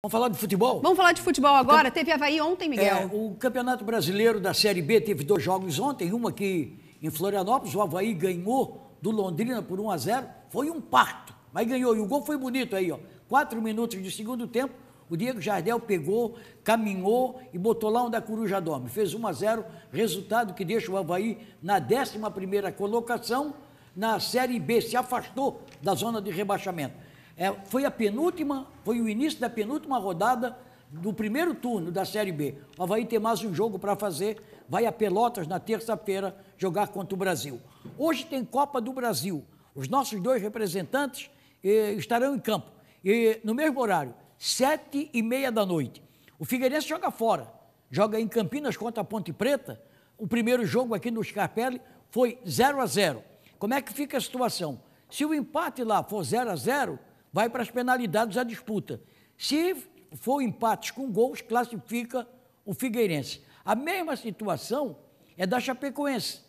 Vamos falar de futebol? Vamos falar de futebol agora. Teve Havaí ontem, Miguel. É, o Campeonato Brasileiro da Série B teve dois jogos ontem. Uma que em Florianópolis, o Havaí ganhou do Londrina por 1 a 0 Foi um parto, mas ganhou. E o gol foi bonito aí, ó. Quatro minutos de segundo tempo, o Diego Jardel pegou, caminhou e botou lá onde a coruja dorme. Fez 1 a 0 resultado que deixa o Havaí na 11 primeira colocação na Série B. Se afastou da zona de rebaixamento. É, foi a penúltima, foi o início da penúltima rodada do primeiro turno da Série B. O Havaí tem mais um jogo para fazer, vai a Pelotas na terça-feira jogar contra o Brasil. Hoje tem Copa do Brasil. Os nossos dois representantes eh, estarão em campo. E no mesmo horário, sete e meia da noite. O Figueirense joga fora, joga em Campinas contra a Ponte Preta. O primeiro jogo aqui no Scarpelli foi 0 a 0. Como é que fica a situação? Se o empate lá for 0 a 0, vai para as penalidades a disputa. Se for empates com gols, classifica o Figueirense. A mesma situação é da Chapecoense.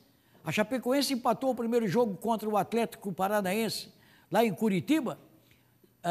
A Chapecoense empatou o primeiro jogo contra o Atlético Paranaense, lá em Curitiba,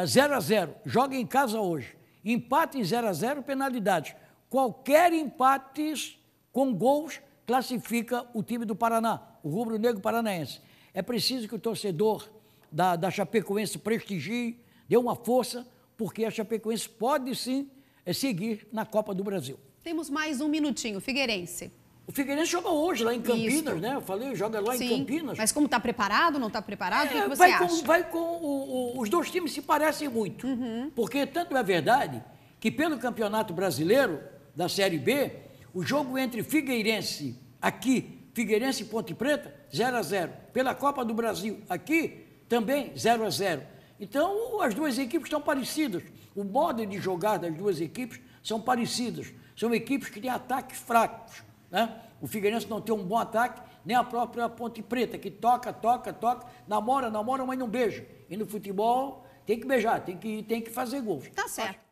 0 eh, a 0 Joga em casa hoje. Empate em 0 a 0 penalidades. Qualquer empate com gols classifica o time do Paraná, o rubro-negro paranaense. É preciso que o torcedor da, da Chapecoense prestigie, dê uma força, porque a Chapecoense pode sim é, seguir na Copa do Brasil. Temos mais um minutinho, Figueirense. O Figueirense joga hoje lá em Campinas, Isso. né? Eu falei, joga lá Sim, em Campinas. Mas como está preparado, não está preparado, é, o que, você vai acha? Com, vai com o, o, os dois times se parecem muito, uhum. porque tanto é verdade que pelo Campeonato Brasileiro da Série B, o jogo entre Figueirense aqui, Figueirense e Ponte Preta, 0 a 0. Pela Copa do Brasil aqui, também 0 a 0. Então, as duas equipes estão parecidas. O modo de jogar das duas equipes são parecidas. São equipes que têm ataques fracos. Né? O Figueirense não tem um bom ataque, nem a própria Ponte Preta, que toca, toca, toca, namora, namora, mas não beija. E no futebol tem que beijar, tem que, tem que fazer gols. Tá certo.